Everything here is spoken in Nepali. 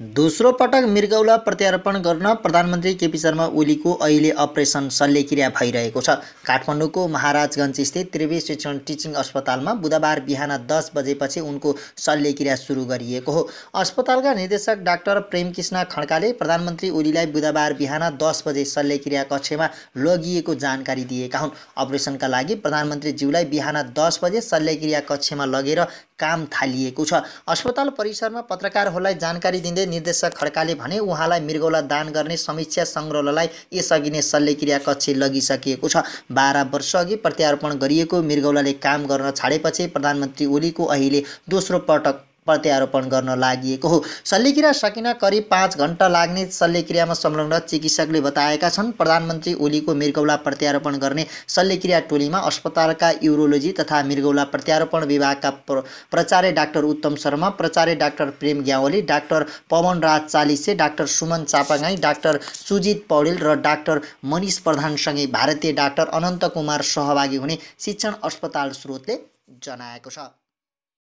दोस्रो पटक मृगौला प्रत्यारोपण गर्न प्रधानमन्त्री केपी शर्मा ओलीको अहिले अपरेसन शल्यक्रिया भइरहेको छ काठमाडौँको महाराजगञ्ज स्थित त्रिवेश शिक्षण टिचिङ अस्पतालमा बुधबार बिहान दस बजेपछि उनको शल्यक्रिया सुरु गरिएको हो अस्पतालका निर्देशक डाक्टर प्रेमकृष्ण खड्काले प्रधानमन्त्री ओलीलाई बुधबार बिहान दस बजे शल्यक्रिया कक्षमा लगिएको जानकारी दिएका हुन् अपरेसनका लागि प्रधानमन्त्रीज्यूलाई बिहान दस बजे शल्यक्रिया कक्षमा लगेर काम थालिएको छ अस्पताल परिसरमा पत्रकारहरूलाई जानकारी दिँदै निर्देशक खड्काले भने उहाँलाई मृगौला दान गर्ने समीक्षा सङ्ग्रहलाई यसअघि नै शल्यक्रिया कक्ष लगिसकिएको छ बाह्र वर्षअघि प्रत्यार्पण गरिएको मृगौलाले काम गर्न छाडेपछि प्रधानमन्त्री ओलीको अहिले दोस्रो पटक प्रत्यारोपण गर्न लागि हो शल्यक्रिया सकिन करिब पाँच घन्टा लाग्ने शल्यक्रियामा संलग्न चिकित्सकले बताएका छन् प्रधानमन्त्री ओलीको मृगौला प्रत्यारोपण गर्ने शल्यक्रिया टोलीमा अस्पतालका युरोलोजी तथा मृगौला प्रत्यारोपण विभागका प्र प्राचार्य डाक्टर उत्तम शर्मा प्राचार्य doctor Prem Gyawali doctor Pawan Raj Chalise doctor Suman Chapagai doctor Sujit Poudel र डाक्टर मनिष प्रधानसँगै भारतीय डाक्टर अनन्त कुमार सहभागी हुने शिक्षण अस्पताल स्रोतले जनाएको छ